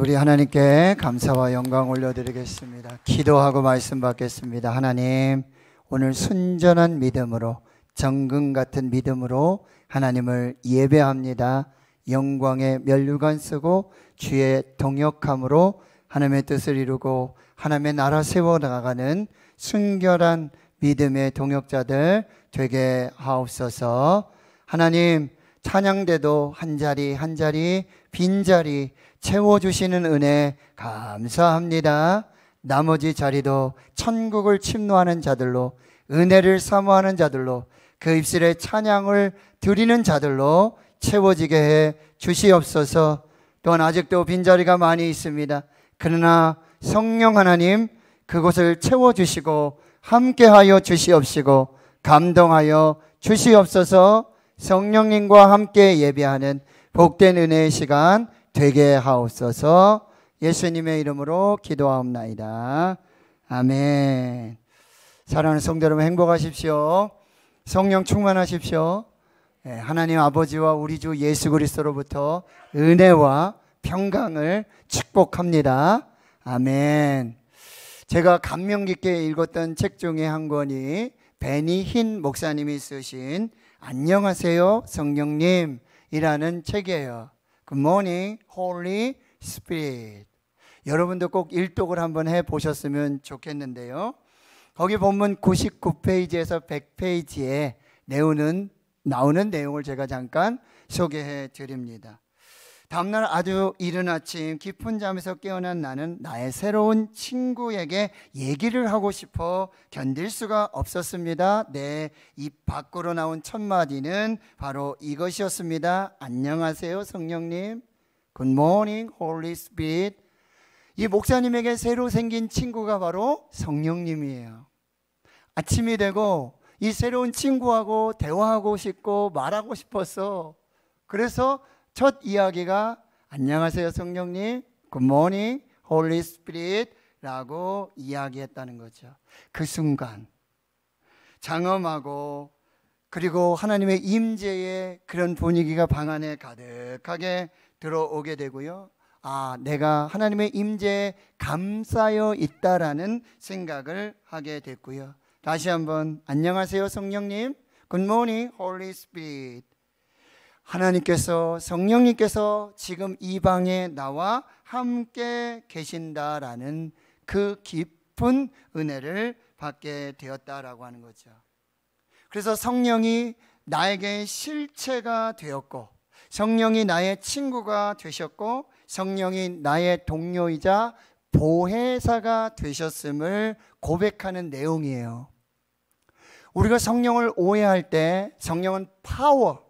우리 하나님께 감사와 영광 올려드리겠습니다. 기도하고 말씀 받겠습니다. 하나님, 오늘 순전한 믿음으로, 정금 같은 믿음으로 하나님을 예배합니다. 영광의 면류관 쓰고 주의 동역함으로 하나님의 뜻을 이루고 하나님의 나라 세워나가는 순결한 믿음의 동역자들 되게 하옵소서. 하나님, 찬양대도 한 자리 한 자리 빈 자리 채워주시는 은혜 감사합니다. 나머지 자리도 천국을 침노하는 자들로 은혜를 사모하는 자들로 그 입술에 찬양을 드리는 자들로 채워지게 해 주시옵소서. 또한 아직도 빈자리가 많이 있습니다. 그러나 성령 하나님 그곳을 채워 주시고 함께하여 주시옵시고 감동하여 주시옵소서. 성령님과 함께 예배하는 복된 은혜의 시간 되게 하옵소서 예수님의 이름으로 기도하옵나이다. 아멘. 사랑하는 성도 여러분 행복하십시오. 성령 충만하십시오. 예, 하나님 아버지와 우리 주 예수 그리스도로부터 은혜와 평강을 축복합니다. 아멘. 제가 감명 깊게 읽었던 책 중에 한 권이 베니힌 목사님이 쓰신 안녕하세요 성령님이라는 책이에요. Good morning, Holy Spirit. 여러분도 꼭 일독을 한번 해 보셨으면 좋겠는데요. 거기 본문 99페이지에서 100페이지에 내오는 나오는 내용을 제가 잠깐 소개해 드립니다. 다음날 아주 이른 아침 깊은 잠에서 깨어난 나는 나의 새로운 친구에게 얘기를 하고 싶어 견딜 수가 없었습니다. 내입 네, 밖으로 나온 첫 마디는 바로 이것이었습니다. 안녕하세요, 성령님. Good morning, Holy Spirit. 이 목사님에게 새로 생긴 친구가 바로 성령님이에요. 아침이 되고 이 새로운 친구하고 대화하고 싶고 말하고 싶어서 그래서 첫 이야기가 안녕하세요 성령님, 굿모닝, 홀리 스피릿라고 이야기했다는 거죠. 그 순간 장엄하고 그리고 하나님의 임재의 그런 분위기가 방 안에 가득하게 들어오게 되고요. 아, 내가 하나님의 임재에 감싸여 있다라는 생각을 하게 됐고요. 다시 한번 안녕하세요 성령님. 굿모닝 홀리 스피릿. 하나님께서 성령님께서 지금 이 방에 나와 함께 계신다라는 그 깊은 은혜를 받게 되었다라고 하는 거죠. 그래서 성령이 나에게 실체가 되었고 성령이 나의 친구가 되셨고 성령이 나의 동료이자 보혜사가 되셨음을 고백하는 내용이에요. 우리가 성령을 오해할 때 성령은 파워,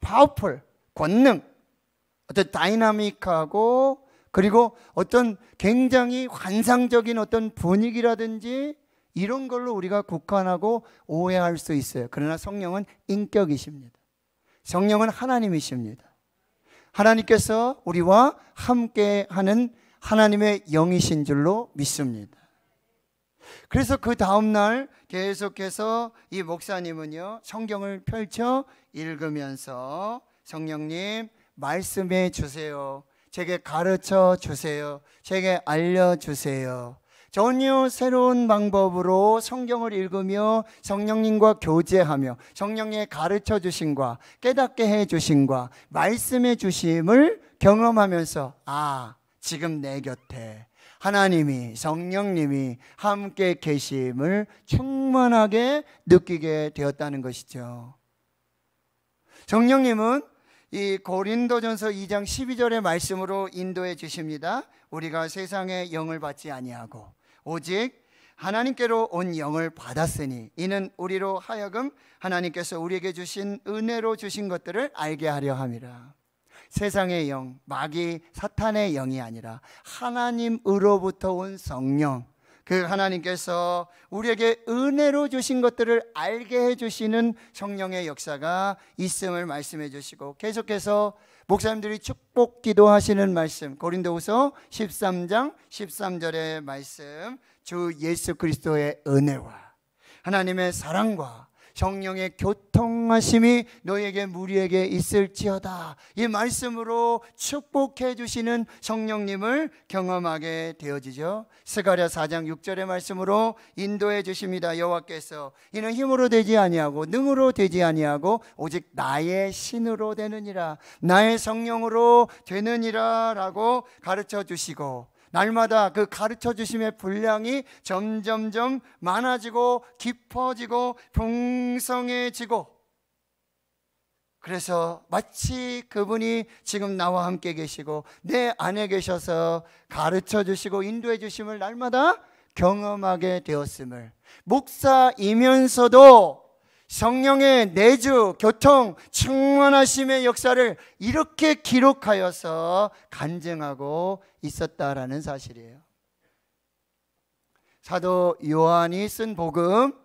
파워풀, 권능, 어떤 다이나믹하고 그리고 어떤 굉장히 환상적인 어떤 분위기라든지 이런 걸로 우리가 국한하고 오해할 수 있어요. 그러나 성령은 인격이십니다. 성령은 하나님이십니다. 하나님께서 우리와 함께 하는 하나님의 영이신 줄로 믿습니다. 그래서 그 다음날 계속해서 이 목사님은요, 성경을 펼쳐 읽으면서 성령님, 말씀해 주세요. 제게 가르쳐 주세요. 제게 알려주세요. 전혀 새로운 방법으로 성경을 읽으며 성령님과 교제하며 성령의 가르쳐 주신과 깨닫게 해 주신과 말씀해 주심을 경험하면서 아, 지금 내 곁에 하나님이 성령님이 함께 계심을 충만하게 느끼게 되었다는 것이죠. 성령님은 이 고린도전서 2장 12절의 말씀으로 인도해 주십니다. 우리가 세상의 영을 받지 아니하고 오직 하나님께로 온 영을 받았으니 이는 우리로 하여금 하나님께서 우리에게 주신 은혜로 주신 것들을 알게 하려 함이라. 세상의 영, 마귀, 사탄의 영이 아니라 하나님으로부터 온 성령. 그 하나님께서 우리에게 은혜로 주신 것들을 알게 해주시는 성령의 역사가 있음을 말씀해 주시고 계속해서 목사님들이 축복 기도하시는 말씀 고린도후서 13장 13절의 말씀 주 예수 그리스도의 은혜와 하나님의 사랑과 정령의 교통하심이 너에게 무리에게 있을지어다. 이 말씀으로 축복해 주시는 성령님을 경험하게 되어지죠. 스가랴 4장 6절의 말씀으로 인도해 주십니다. 여호와께서 이는 힘으로 되지 아니하고 능으로 되지 아니하고 오직 나의 신으로 되느니라. 나의 성령으로 되느니라라고 가르쳐 주시고 날마다 그 가르쳐 주심의 분량이 점점점 많아지고 깊어지고 풍성해지고 그래서 마치 그분이 지금 나와 함께 계시고 내 안에 계셔서 가르쳐 주시고 인도해 주심을 날마다 경험하게 되었음을 목사이면서도 성령의 내주, 교통, 충만하심의 역사를 이렇게 기록하여서 간증하고 있었다라는 사실이에요. 사도 요한이 쓴 복음,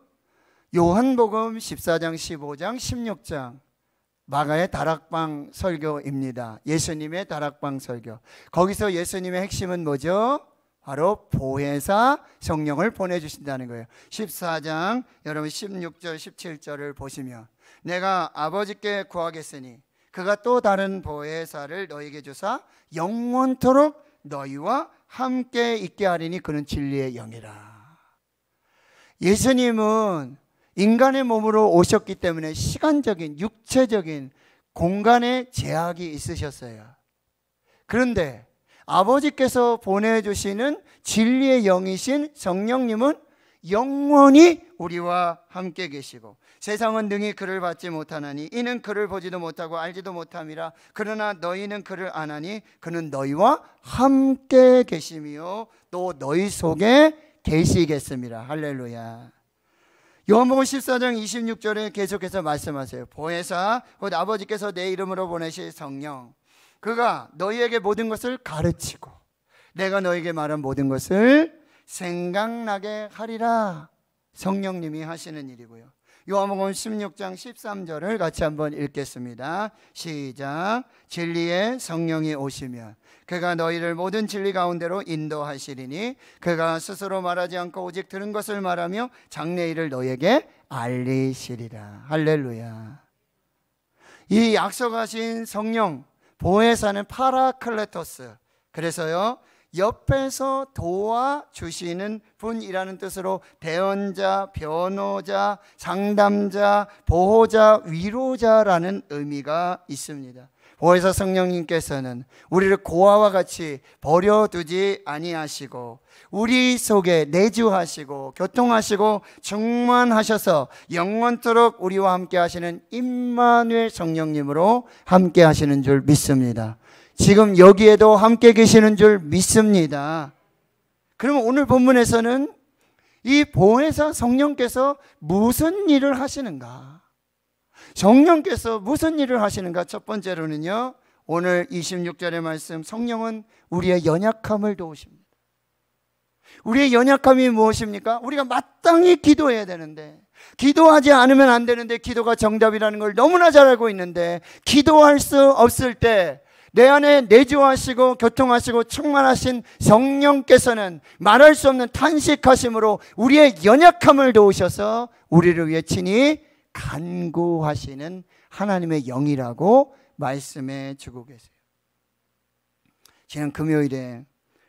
요한복음 14장, 15장, 16장, 마가의 다락방 설교입니다. 예수님의 다락방 설교. 거기서 예수님의 핵심은 뭐죠? 바로 보혜사 성령을 보내주신다는 거예요. 14장 여러분 16절 17절을 보시면 내가 아버지께 구하겠으니 그가 또 다른 보혜사를 너에게 주사 영원토록 너희와 함께 있게 하리니 그는 진리의 영이라. 예수님은 인간의 몸으로 오셨기 때문에 시간적인 육체적인 공간의 제약이 있으셨어요. 그런데 아버지께서 보내주시는 진리의 영이신 성령님은 영원히 우리와 함께 계시고 세상은 능히 그를 받지 못하나니 이는 그를 보지도 못하고 알지도 못함이라 그러나 너희는 그를 안하니 그는 너희와 함께 계심이요 또 너희 속에 계시겠습니다 할렐루야 요한복음 14장 26절에 계속해서 말씀하세요 보혜사 곧 아버지께서 내 이름으로 보내실 성령 그가 너희에게 모든 것을 가르치고 내가 너에게 희 말한 모든 것을 생각나게 하리라. 성령님이 하시는 일이고요. 요한복음 16장 13절을 같이 한번 읽겠습니다. 시작. 진리의 성령이 오시면 그가 너희를 모든 진리 가운데로 인도하시리니 그가 스스로 말하지 않고 오직 들은 것을 말하며 장래일을 너에게 희 알리시리라. 할렐루야. 이 약속하신 성령 보혜 사는 파라클레토스. 그래서요. 옆에서 도와주시는 분이라는 뜻으로 대언자, 변호자, 상담자, 보호자, 위로자라는 의미가 있습니다. 보혜사 성령님께서는 우리를 고아와 같이 버려두지 아니하시고 우리 속에 내주하시고 교통하시고 충만하셔서 영원토록 우리와 함께 하시는 임마누엘 성령님으로 함께 하시는 줄 믿습니다. 지금 여기에도 함께 계시는 줄 믿습니다. 그러면 오늘 본문에서는 이 보혜사 성령께서 무슨 일을 하시는가? 성령께서 무슨 일을 하시는가? 첫 번째로는요. 오늘 26절의 말씀 성령은 우리의 연약함을 도우십니다. 우리의 연약함이 무엇입니까? 우리가 마땅히 기도해야 되는데 기도하지 않으면 안 되는데 기도가 정답이라는 걸 너무나 잘 알고 있는데 기도할 수 없을 때 내 안에 내주하시고 교통하시고 충만하신 성령께서는 말할 수 없는 탄식하심으로 우리의 연약함을 도우셔서 우리를 위해 친히 간구하시는 하나님의 영이라고 말씀해 주고 계세요. 지난 금요일에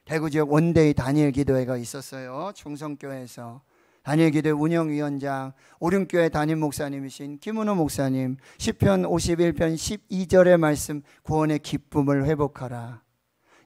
대구 지역 원데이 다니엘 기도회가 있었어요. 충성교회에서 다니엘 기도회 운영위원장 오륜교회 담임 목사님이신 김은호 목사님 시편 51편 12절의 말씀 구원의 기쁨을 회복하라.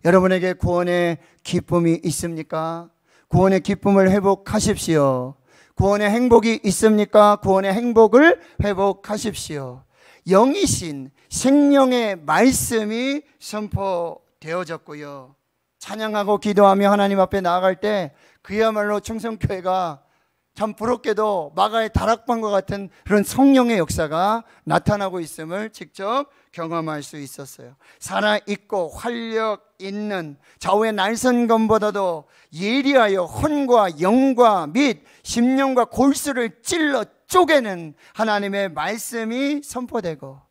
여러분에게 구원의 기쁨이 있습니까? 구원의 기쁨을 회복하십시오. 구원의 행복이 있습니까? 구원의 행복을 회복하십시오. 영이신 생명의 말씀이 선포되어졌고요. 찬양하고 기도하며 하나님 앞에 나아갈 때 그야말로 충성교회가 참 부럽게도 마가의 다락방과 같은 그런 성령의 역사가 나타나고 있음을 직접 경험할 수 있었어요. 살아있고 활력 있는 좌우의 날선검보다도 예리하여 혼과 영과 및 심령과 골수를 찔러 쪼개는 하나님의 말씀이 선포되고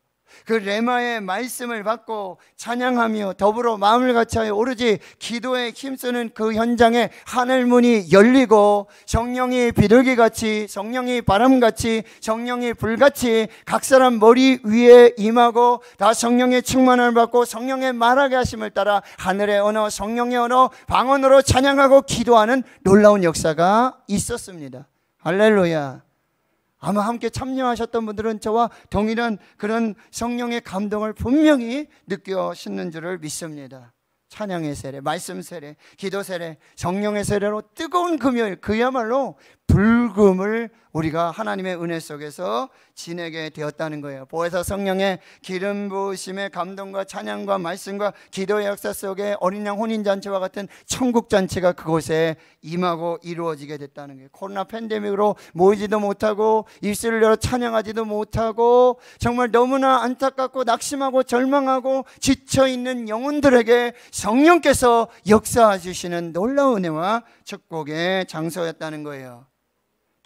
그 레마의 말씀을 받고 찬양하며 더불어 마음을 같이하여 오로지 기도에 힘쓰는 그 현장에 하늘 문이 열리고 성령이 비둘기 같이 성령이 바람 같이 성령이 불 같이 각 사람 머리 위에 임하고 다 성령의 충만함을 받고 성령의 말하게 하심을 따라 하늘의 언어 성령의 언어 방언으로 찬양하고 기도하는 놀라운 역사가 있었습니다. 할렐루야. 아마 함께 참여하셨던 분들은 저와 동일한 그런 성령의 감동을 분명히 느껴시는 줄을 믿습니다. 찬양의 세례, 말씀 세례, 기도 세례, 성령의 세례로 뜨거운 금요일, 그야말로 불금을 우리가 하나님의 은혜 속에서 지내게 되었다는 거예요. 보혜사 성령의 기름 부으심의 감동과 찬양과 말씀과 기도의 역사 속에 어린 양 혼인 잔치와 같은 천국 잔치가 그곳에 임하고 이루어지게 됐다는 거예요. 코로나 팬데믹으로 모이지도 못하고 입술을 열어 찬양하지도 못하고 정말 너무나 안타깝고 낙심하고 절망하고 지쳐 있는 영혼들에게 성령께서 역사해 시는 놀라운 은혜와 축복의 장소였다는 거예요.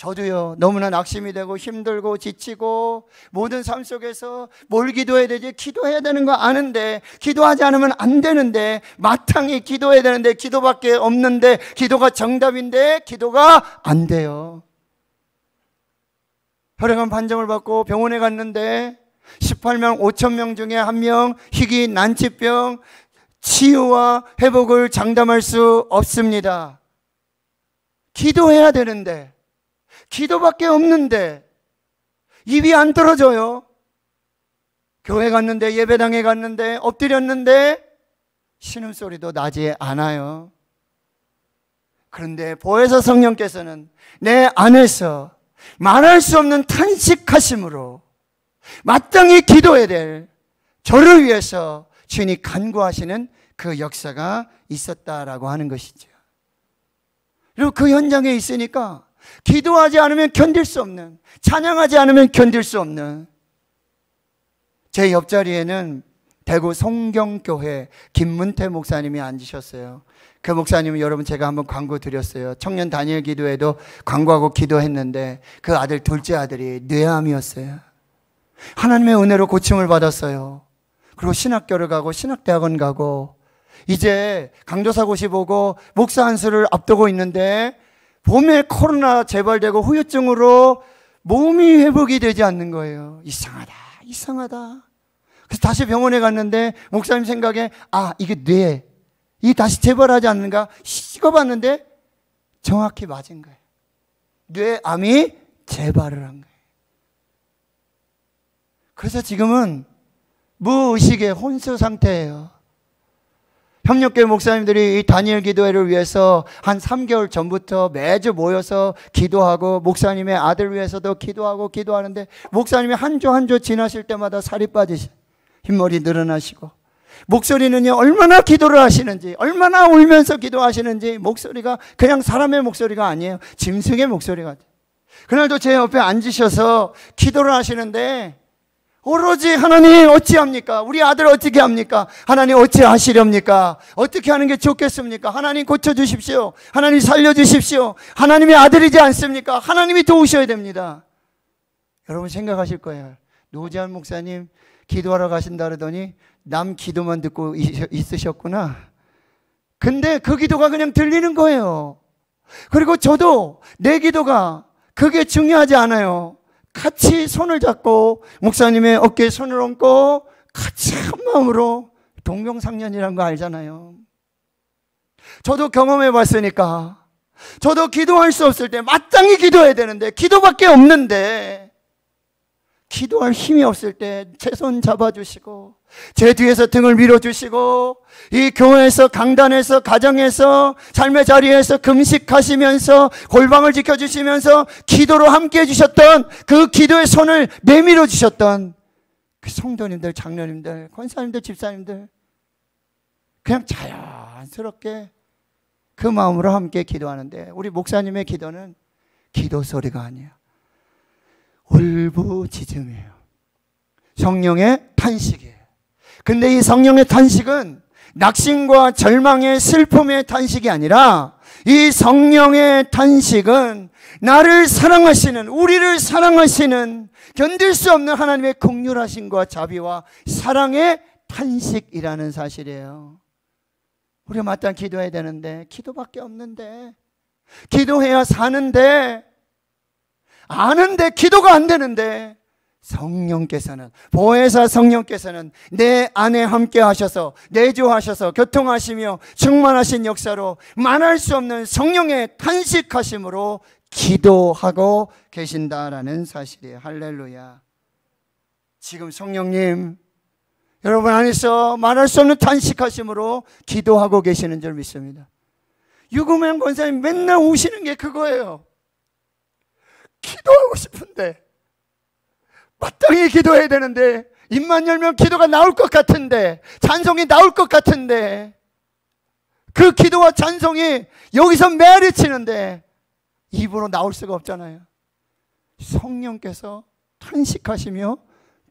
저도요, 너무나 낙심이 되고 힘들고 지치고 모든 삶 속에서 뭘 기도해야 되지? 기도해야 되는 거 아는데, 기도하지 않으면 안 되는데, 마땅히 기도해야 되는데, 기도밖에 없는데, 기도가 정답인데, 기도가 안 돼요. 혈액암 판정을 받고 병원에 갔는데, 18명, 5천명 중에 한 명 희귀 난치병 치유와 회복을 장담할 수 없습니다. 기도해야 되는데 기도밖에 없는데 입이 안 떨어져요. 교회 갔는데 예배당에 갔는데 엎드렸는데 신음소리도 나지 않아요. 그런데 보혜사 성령께서는 내 안에서 말할 수 없는 탄식하심으로 마땅히 기도해야 될 저를 위해서 주님이 간구하시는 그 역사가 있었다라고 하는 것이죠. 그리고 그 현장에 있으니까 기도하지 않으면 견딜 수 없는, 찬양하지 않으면 견딜 수 없는. 제 옆자리에는 대구 성경교회 김문태 목사님이 앉으셨어요. 그 목사님은 여러분 제가 한번 광고 드렸어요. 청년 단일 기도에도 광고하고 기도했는데 그 아들 둘째 아들이 뇌암이었어요. 하나님의 은혜로 고침을 받았어요. 그리고 신학교를 가고 신학대학원 가고 이제 강조사고시 보고 목사 한 수를 앞두고 있는데 봄에 코로나 재발되고 후유증으로 몸이 회복이 되지 않는 거예요. 이상하다, 이상하다. 그래서 다시 병원에 갔는데 목사님 생각에 아 이게 뇌, 이 다시 재발하지 않는가 씹어봤는데 정확히 맞은 거예요. 뇌암이 재발을 한 거예요. 그래서 지금은 무의식의 혼수 상태예요. 협력교회 목사님들이 이 다니엘 기도회를 위해서 한 3개월 전부터 매주 모여서 기도하고 목사님의 아들 위해서도 기도하고 기도하는데 목사님이 한 주한 한주 지나실 때마다 살이 빠지시 흰머리 늘어나시고 목소리는요 얼마나 기도를 하시는지 얼마나 울면서 기도하시는지 목소리가 그냥 사람의 목소리가 아니에요 짐승의 목소리가 그날도 제 옆에 앉으셔서 기도를 하시는데 오로지 하나님 어찌합니까? 우리 아들 어떻게 합니까? 하나님 어찌하시렵니까? 어떻게 하는 게 좋겠습니까? 하나님 고쳐주십시오. 하나님 살려주십시오. 하나님의 아들이지 않습니까? 하나님이 도우셔야 됩니다. 여러분 생각하실 거예요. 노지한 목사님 기도하러 가신다 그러더니 남 기도만 듣고 있으셨구나. 근데 그 기도가 그냥 들리는 거예요. 그리고 저도 내 기도가 그게 중요하지 않아요. 같이 손을 잡고 목사님의 어깨에 손을 얹고 같이 한 마음으로 동명상련이라는 거 알잖아요. 저도 경험해 봤으니까 저도 기도할 수 없을 때 마땅히 기도해야 되는데 기도밖에 없는데 기도할 힘이 없을 때제 손 잡아주시고 제 뒤에서 등을 밀어주시고 이 교회에서 강단에서 가정에서 삶의 자리에서 금식하시면서 골방을 지켜주시면서 기도로 함께 해주셨던 그 기도의 손을 내밀어 주셨던 그 성도님들 장로님들 권사님들 집사님들 그냥 자연스럽게 그 마음으로 함께 기도하는데 우리 목사님의 기도는 기도 소리가 아니야 울부짖음이에요. 성령의 탄식이에요. 근데 이 성령의 탄식은 낙심과 절망의 슬픔의 탄식이 아니라 이 성령의 탄식은 나를 사랑하시는 우리를 사랑하시는 견딜 수 없는 하나님의 극률하신과 자비와 사랑의 탄식이라는 사실이에요. 우리가 마땅히 기도해야 되는데 기도밖에 없는데 기도해야 사는데 아는데 기도가 안 되는데 성령께서는 보혜사 성령께서는 내 안에 함께 하셔서 내주하셔서 교통하시며 충만하신 역사로 만할 수 없는 성령의 탄식하심으로 기도하고 계신다라는 사실이에요. 할렐루야. 지금 성령님 여러분 안에서 말할 수 없는 탄식하심으로 기도하고 계시는 줄 믿습니다. 유구명 권사님 맨날 우시는 게 그거예요. 기도하고 싶은데 마땅히 기도해야 되는데 입만 열면 기도가 나올 것 같은데 찬송이 나올 것 같은데 그 기도와 찬송이 여기서 매아리치는데 입으로 나올 수가 없잖아요. 성령께서 탄식하시며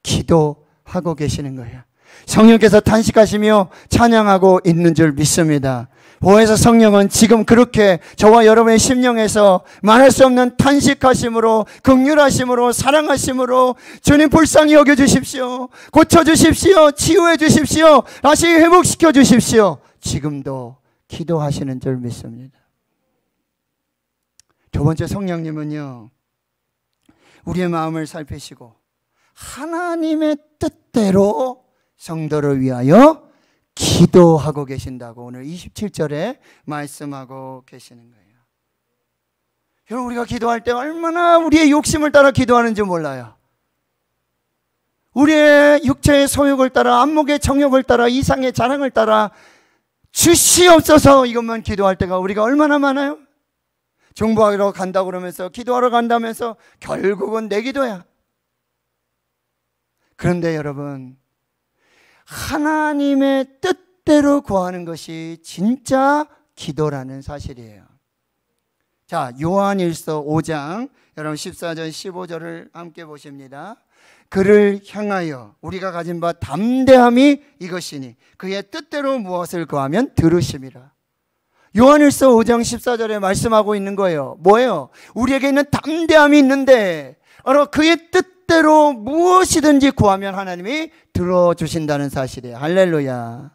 기도하고 계시는 거예요. 성령께서 탄식하시며 찬양하고 있는 줄 믿습니다. 보혜사 성령은 지금 그렇게 저와 여러분의 심령에서 말할 수 없는 탄식하심으로 극률하심으로 사랑하심으로 주님 불쌍히 여겨 주십시오. 고쳐 주십시오. 치유해 주십시오. 다시 회복시켜 주십시오. 지금도 기도하시는 줄 믿습니다. 두 번째 성령님은요. 우리의 마음을 살피시고 하나님의 뜻대로 성도를 위하여 기도하고 계신다고 오늘 27절에 말씀하고 계시는 거예요. 여러분, 우리가 기도할 때 얼마나 우리의 욕심을 따라 기도하는지 몰라요. 우리의 육체의 소욕을 따라, 안목의 정욕을 따라, 이상의 자랑을 따라, 주시옵소서 이것만 기도할 때가 우리가 얼마나 많아요? 정부하러 간다 그러면서, 기도하러 간다면서, 결국은 내 기도야. 그런데 여러분, 하나님의 뜻대로 구하는 것이 진짜 기도라는 사실이에요. 자, 요한일서 5장 여러분 14절 15절을 함께 보십니다. 그를 향하여 우리가 가진 바 담대함이 이것이니 그의 뜻대로 무엇을 구하면 들으심이라. 요한일서 5장 14절에 말씀하고 있는 거예요. 뭐예요? 우리에게 는 담대함이 있는데 바로 그의 뜻 뜻대로 무엇이든지 구하면 하나님이 들어주신다는 사실이에요. 할렐루야.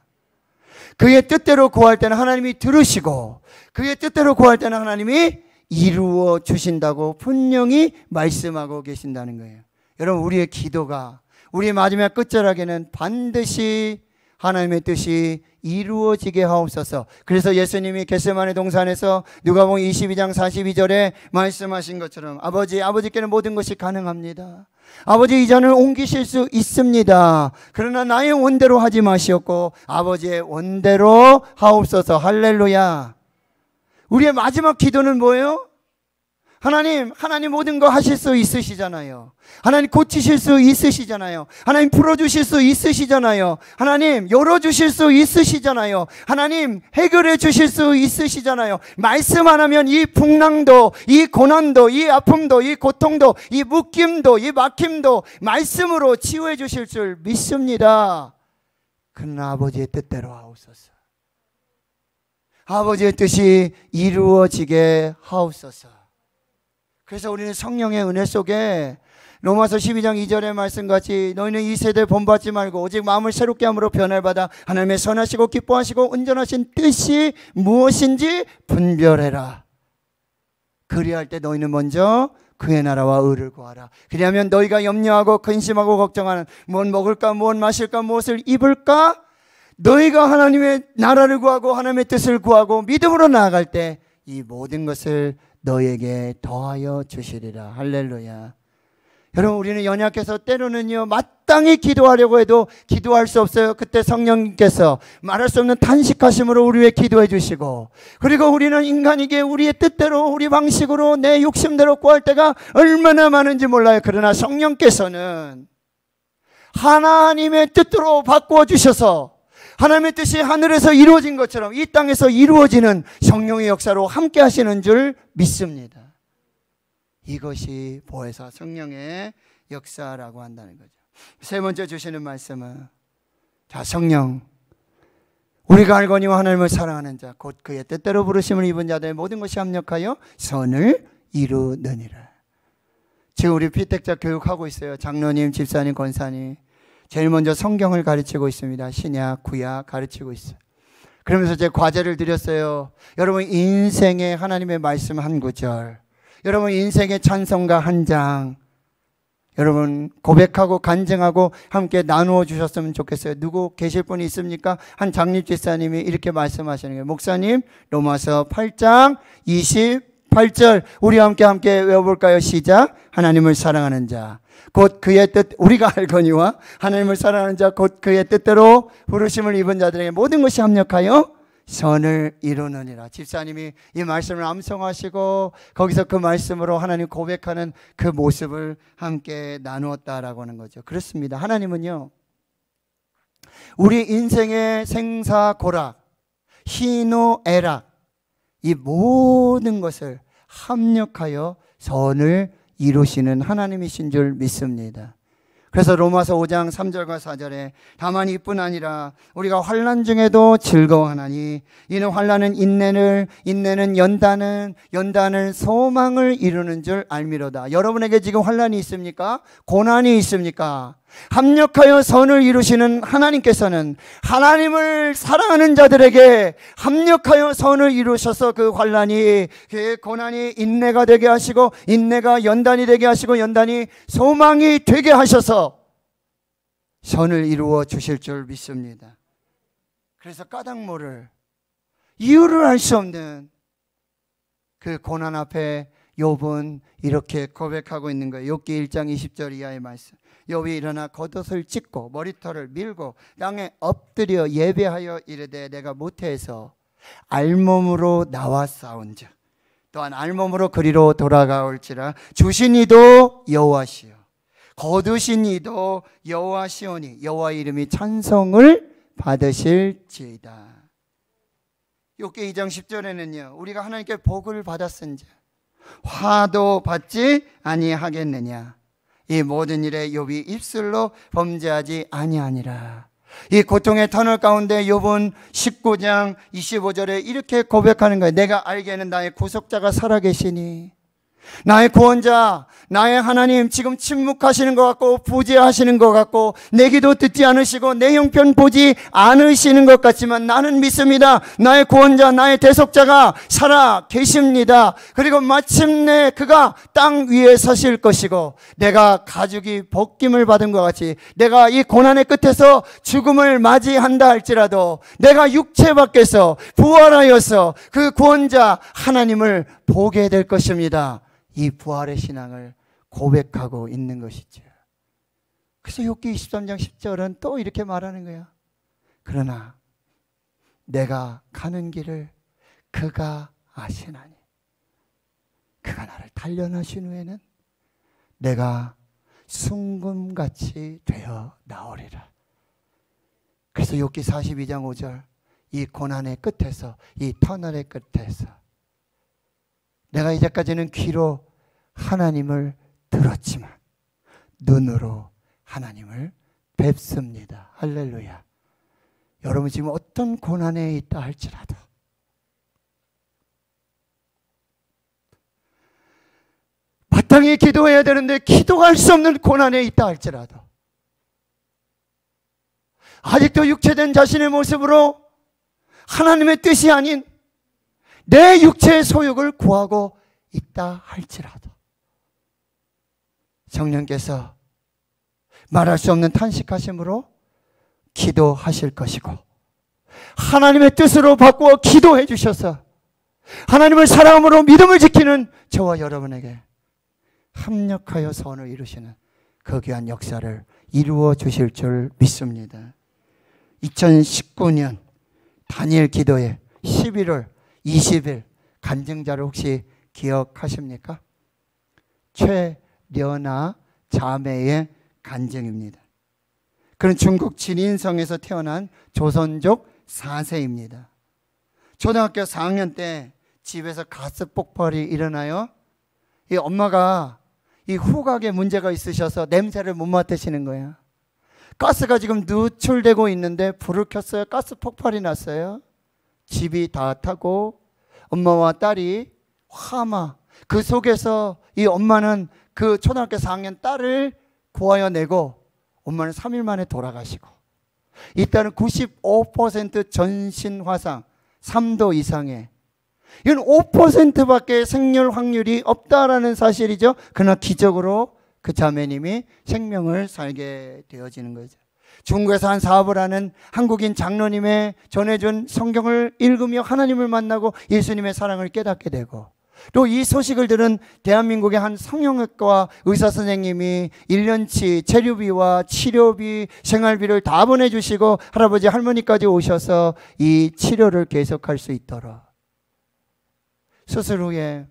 그의 뜻대로 구할 때는 하나님이 들으시고 그의 뜻대로 구할 때는 하나님이 이루어 주신다고 분명히 말씀하고 계신다는 거예요. 여러분, 우리의 기도가 우리의 마지막 끝자락에는 반드시 하나님의 뜻이 이루어지게 하옵소서. 그래서 예수님이 겟세만의 동산에서 누가복음 22장 42절에 말씀하신 것처럼 아버지 아버지께는 모든 것이 가능합니다. 아버지 이전을 옮기실 수 있습니다. 그러나 나의 원대로 하지 마시옵고 아버지의 원대로 하옵소서. 할렐루야. 우리의 마지막 기도는 뭐예요? 하나님, 하나님 모든 거 하실 수 있으시잖아요. 하나님 고치실 수 있으시잖아요. 하나님 풀어주실 수 있으시잖아요. 하나님 열어주실 수 있으시잖아요. 하나님 해결해 주실 수 있으시잖아요. 말씀 안 하면 이 풍랑도, 이 고난도, 이 아픔도, 이 고통도, 이 묶임도, 이 막힘도 말씀으로 치유해 주실 줄 믿습니다. 큰 아버지의 뜻대로 하옵소서. 아버지의 뜻이 이루어지게 하옵소서. 그래서 우리는 성령의 은혜 속에 로마서 12장 2절의 말씀같이 너희는 이 세대에 본받지 말고 오직 마음을 새롭게 함으로 변화받아 하나님의 선하시고 기뻐하시고 온전하신 뜻이 무엇인지 분별해라. 그리할 때 너희는 먼저 그의 나라와 의를 구하라. 그리하면 너희가 염려하고 근심하고 걱정하는 뭔 먹을까, 뭔 마실까, 무엇을 입을까? 너희가 하나님의 나라를 구하고 하나님의 뜻을 구하고 믿음으로 나아갈 때 이 모든 것을 너에게 더하여 주시리라. 할렐루야. 여러분 우리는 연약해서 때로는요 마땅히 기도하려고 해도 기도할 수 없어요. 그때 성령님께서 말할 수 없는 탄식하심으로 우리 위 기도해 주시고 그리고 우리는 인간에게 우리의 뜻대로 우리 방식으로 내 욕심대로 구할 때가 얼마나 많은지 몰라요. 그러나 성령께서는 하나님의 뜻대로 바꾸어 주셔서 하나님의 뜻이 하늘에서 이루어진 것처럼 이 땅에서 이루어지는 성령의 역사로 함께 하시는 줄 믿습니다. 이것이 보혜사 성령의 역사라고 한다는 거죠. 세 번째 주시는 말씀은 자 성령 우리가 알거니와 하나님을 사랑하는 자 곧 그의 뜻대로 부르심을 입은 자들 모든 것이 합력하여 선을 이루느니라. 지금 우리 피택자 교육하고 있어요. 장로님, 집사님, 권사님. 제일 먼저 성경을 가르치고 있습니다. 신약, 구약 가르치고 있어요. 그러면서 제 과제를 드렸어요. 여러분 인생의 하나님의 말씀 한 구절, 여러분 인생의 찬송가 한 장, 여러분 고백하고 간증하고 함께 나누어 주셨으면 좋겠어요. 누구 계실 분이 있습니까? 한 장립지사님이 이렇게 말씀하시는 거예요. 목사님, 로마서 8장 28절 우리 함께 함께 외워볼까요? 시작. 하나님을 사랑하는 자, 곧 그의 뜻 우리가 알거니와 하나님을 사랑하는 자 곧 그의 뜻대로 부르심을 입은 자들에게 모든 것이 합력하여 선을 이루느니라. 집사님이 이 말씀을 암송하시고 거기서 그 말씀으로 하나님 고백하는 그 모습을 함께 나누었다라고 하는 거죠. 그렇습니다. 하나님은요. 우리 인생의 생사고락, 희노애락 이 모든 것을 합력하여 선을 이루시는 하나님이신 줄 믿습니다. 그래서 로마서 5장 3절과 4절에 다만 이뿐 아니라 우리가 환란 중에도 즐거워하나니 이는 환란은 인내를 인내는 연단은 연단을 소망을 이루는 줄 알미로다. 여러분에게 지금 환란이 있습니까? 고난이 있습니까? 합력하여 선을 이루시는 하나님께서는 하나님을 사랑하는 자들에게 합력하여 선을 이루셔서 그 환란이 그 고난이 인내가 되게 하시고 인내가 연단이 되게 하시고 연단이 소망이 되게 하셔서 선을 이루어 주실 줄 믿습니다. 그래서 까닭 모를 이유를 알 수 없는 그 고난 앞에 욥은 이렇게 고백하고 있는 거예요. 욥기 1장 20절 이하의 말씀. 여호 일어나 겉옷을 찢고 머리털을 밀고 땅에 엎드려 예배하여 이르되 내가 못해서 알몸으로 나와 싸운즉 또한 알몸으로 그리로 돌아가올지라 주신 이도 여호와시요 거두신 이도 여호와시오니 여호와 이름이 찬성을 받으실지이다. 욕계 2장 10절에는요. 우리가 하나님께 복을 받았은 자 화도 받지 아니하겠느냐. 이 모든 일에 욥이 입술로 범죄하지 아니하니라. 이 고통의 터널 가운데 욥은 19장 25절에 이렇게 고백하는 거예요. 내가 알게에는 나의 구속자가 살아계시니 나의 구원자, 나의 하나님 지금 침묵하시는 것 같고 부재하시는 것 같고 내 기도 듣지 않으시고 내 형편 보지 않으시는 것 같지만 나는 믿습니다. 나의 구원자, 나의 대속자가 살아 계십니다. 그리고 마침내 그가 땅 위에 서실 것이고 내가 가죽이 벗김을 받은 것 같이 내가 이 고난의 끝에서 죽음을 맞이한다 할지라도 내가 육체 밖에서 부활하여서 그 구원자 하나님을 보게 될 것입니다. 이 부활의 신앙을 고백하고 있는 것이죠. 그래서 욕기 23장 10절은 또 이렇게 말하는 거야. 그러나 내가 가는 길을 그가 아시나니. 그가 나를 단련하신 후에는 내가 순금같이 되어 나오리라. 그래서 욕기 42장 5절 이 고난의 끝에서 이 터널의 끝에서 내가 이제까지는 귀로 하나님을 들었지만 눈으로 하나님을 뵙습니다. 할렐루야. 여러분 지금 어떤 고난에 있다 할지라도 마땅히 기도해야 되는데 기도할 수 없는 고난에 있다 할지라도 아직도 육체된 자신의 모습으로 하나님의 뜻이 아닌 내 육체의 소욕을 구하고 있다 할지라도 성령께서 말할 수 없는 탄식하심으로 기도하실 것이고 하나님의 뜻으로 바꾸어 기도해 주셔서 하나님을 사랑으로 믿음을 지키는 저와 여러분에게 합력하여 선을 이루시는 거 그 귀한 역사를 이루어 주실 줄 믿습니다. 2019년 단일 기도회 11월 20일 간증자를 혹시 기억하십니까? 최련아 자매의 간증입니다. 그는 중국 진인성에서 태어난 조선족 4세입니다. 초등학교 4학년 때 집에서 가스 폭발이 일어나요. 이 엄마가 이 후각에 문제가 있으셔서 냄새를 못 맡으시는 거예요. 가스가 지금 누출되고 있는데 불을 켰어요. 가스 폭발이 났어요. 집이 다 타고 엄마와 딸이 화마 그 속에서 이 엄마는 그 초등학교 4학년 딸을 구하여 내고 엄마는 3일 만에 돌아가시고 이 딸은 95% 전신 화상 3도 이상의 이건 5%밖에 생존 확률이 없다라는 사실이죠. 그러나 기적으로 그 자매님이 생명을 살게 되어지는 거죠. 중국에서 한 사업을 하는 한국인 장로님의 전해준 성경을 읽으며 하나님을 만나고 예수님의 사랑을 깨닫게 되고 또 이 소식을 들은 대한민국의 한 성형외과 의사 선생님이 1년치 체류비와 치료비, 생활비를 다 보내주시고 할아버지 할머니까지 오셔서 이 치료를 계속할 수 있도록 수술 후에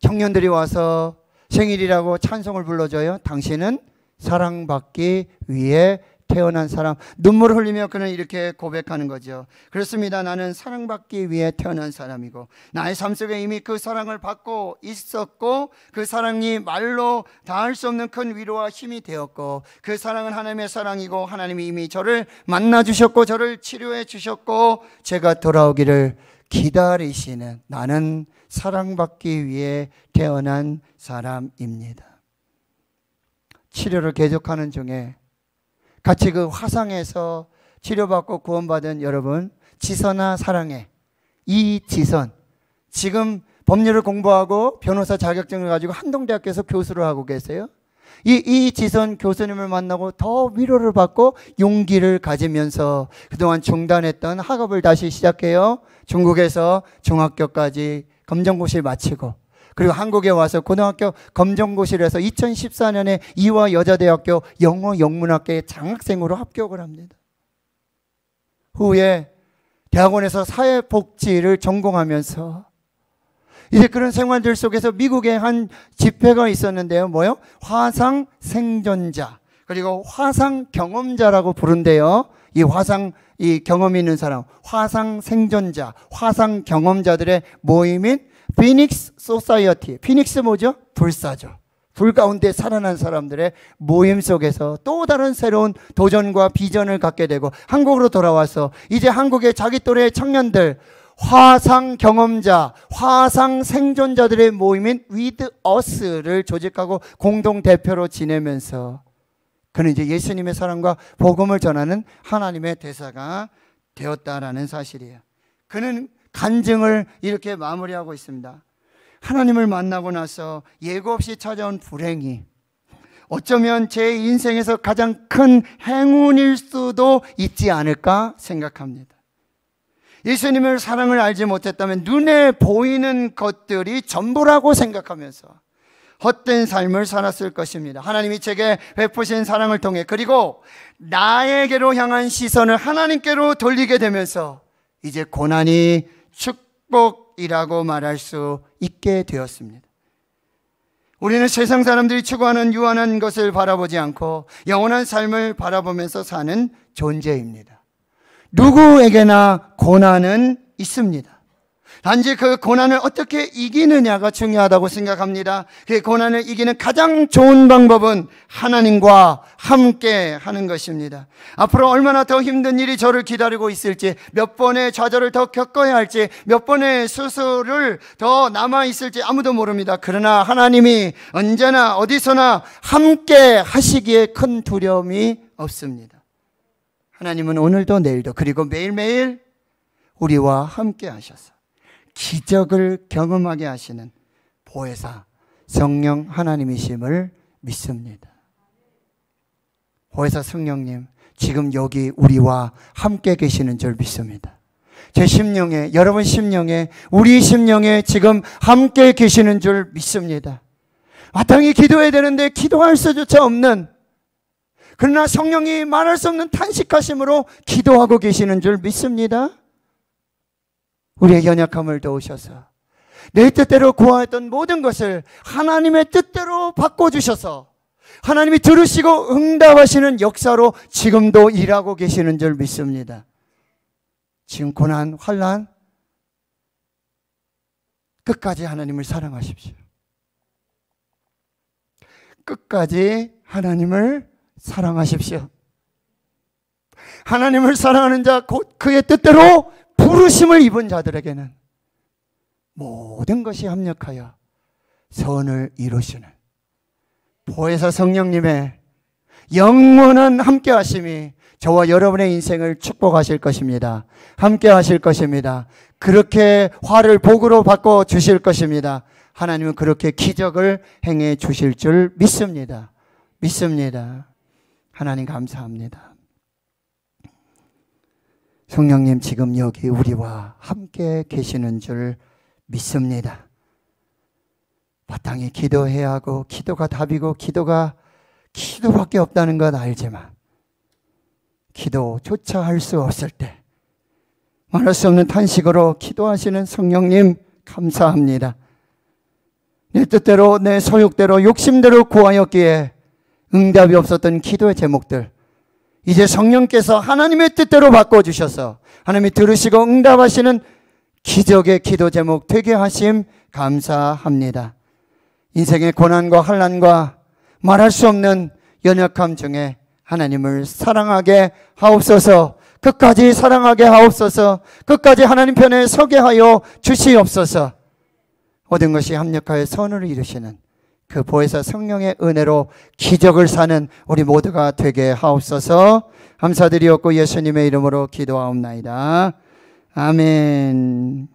청년들이 와서 생일이라고 찬송을 불러줘요. 당신은 사랑받기 위해 태어난 사람. 눈물 흘리며 그는 이렇게 고백하는 거죠. 그렇습니다. 나는 사랑받기 위해 태어난 사람이고, 나의 삶 속에 이미 그 사랑을 받고 있었고, 그 사랑이 말로 다할 수 없는 큰 위로와 힘이 되었고, 그 사랑은 하나님의 사랑이고, 하나님이 이미 저를 만나주셨고, 저를 치료해 주셨고, 제가 돌아오기를 기다리시는 나는 사랑받기 위해 태어난 사람입니다. 치료를 계속하는 중에 같이 그 화상에서 치료받고 구원받은 여러분 지선아 사랑해 이 지선 지금 법률을 공부하고 변호사 자격증을 가지고 한동대학교에서 교수를 하고 계세요. 이, 이 지선 교수님을 만나고 더 위로를 받고 용기를 가지면서 그동안 중단했던 학업을 다시 시작해요. 중국에서 중학교까지 검정고시 마치고 그리고 한국에 와서 고등학교 검정고시를 해서 2014년에 이화 여자대학교 영어 영문학계에 장학생으로 합격을 합니다. 후에 대학원에서 사회복지를 전공하면서 이제 그런 생활들 속에서 미국의 한 집회가 있었는데요. 뭐요? 화상 생존자. 그리고 화상 경험자라고 부른대요. 이 화상, 이경험 있는 사람. 화상 생존자. 화상 경험자들의 모임인 피닉스 소사이어티. 피닉스 뭐죠? 불사조. 불 가운데 살아난 사람들의 모임 속에서 또 다른 새로운 도전과 비전을 갖게 되고 한국으로 돌아와서 이제 한국의 자기 또래 청년들 화상 경험자, 화상 생존자들의 모임인 위드 어스를 조직하고 공동 대표로 지내면서 그는 이제 예수님의 사랑과 복음을 전하는 하나님의 대사가 되었다라는 사실이에요. 그는 간증을 이렇게 마무리하고 있습니다. 하나님을 만나고 나서 예고 없이 찾아온 불행이 어쩌면 제 인생에서 가장 큰 행운일 수도 있지 않을까 생각합니다. 예수님을 사랑을 알지 못했다면 눈에 보이는 것들이 전부라고 생각하면서 헛된 삶을 살았을 것입니다. 하나님이 제게 베푸신 사랑을 통해 그리고 나에게로 향한 시선을 하나님께로 돌리게 되면서 이제 고난이 축복이라고 말할 수 있게 되었습니다. 우리는 세상 사람들이 추구하는 유한한 것을 바라보지 않고 영원한 삶을 바라보면서 사는 존재입니다. 누구에게나 고난은 있습니다. 단지 그 고난을 어떻게 이기느냐가 중요하다고 생각합니다. 그 고난을 이기는 가장 좋은 방법은 하나님과 함께 하는 것입니다. 앞으로 얼마나 더 힘든 일이 저를 기다리고 있을지, 몇 번의 좌절을 더 겪어야 할지, 몇 번의 수술을 더 남아 있을지 아무도 모릅니다. 그러나 하나님이 언제나 어디서나 함께 하시기에 큰 두려움이 없습니다. 하나님은 오늘도 내일도 그리고 매일매일 우리와 함께 하셔서 셨 기적을 경험하게 하시는 보혜사 성령 하나님이심을 믿습니다. 보혜사 성령님 지금 여기 우리와 함께 계시는 줄 믿습니다. 제 심령에 여러분 심령에 우리 심령에 지금 함께 계시는 줄 믿습니다. 마땅히 기도해야 되는데 기도할 수조차 없는 그러나 성령이 말할 수 없는 탄식하심으로 기도하고 계시는 줄 믿습니다. 우리의 연약함을 도우셔서 내 뜻대로 구하였던 모든 것을 하나님의 뜻대로 바꿔주셔서 하나님이 들으시고 응답하시는 역사로 지금도 일하고 계시는 줄 믿습니다. 지금 고난, 환란 끝까지 하나님을 사랑하십시오. 끝까지 하나님을 사랑하십시오. 하나님을 사랑하는 자 곧 그의 뜻대로 부르심을 입은 자들에게는 모든 것이 합력하여 선을 이루시는 보혜사 성령님의 영원한 함께 하심이 저와 여러분의 인생을 축복하실 것입니다. 함께 하실 것입니다. 그렇게 화를 복으로 바꿔 주실 것입니다. 하나님은 그렇게 기적을 행해 주실 줄 믿습니다. 믿습니다. 하나님 감사합니다. 성령님 지금 여기 우리와 함께 계시는 줄 믿습니다. 마땅히 기도해야 하고 기도가 답이고 기도가 기도밖에 없다는 건 알지만 기도조차 할 수 없을 때 말할 수 없는 탄식으로 기도하시는 성령님 감사합니다. 내 뜻대로 내 소욕대로 욕심대로 구하였기에 응답이 없었던 기도의 제목들 이제 성령께서 하나님의 뜻대로 바꿔주셔서 하나님이 들으시고 응답하시는 기적의 기도 제목 되게 하심 감사합니다. 인생의 고난과 환란과 말할 수 없는 연약함 중에 하나님을 사랑하게 하옵소서 끝까지 사랑하게 하옵소서 끝까지 하나님 편에 서게 하여 주시옵소서 모든 것이 합력하여 선을 이루시는 그 보혜사 성령의 은혜로 기적을 사는 우리 모두가 되게 하옵소서 감사드리옵고 예수님의 이름으로 기도하옵나이다. 아멘.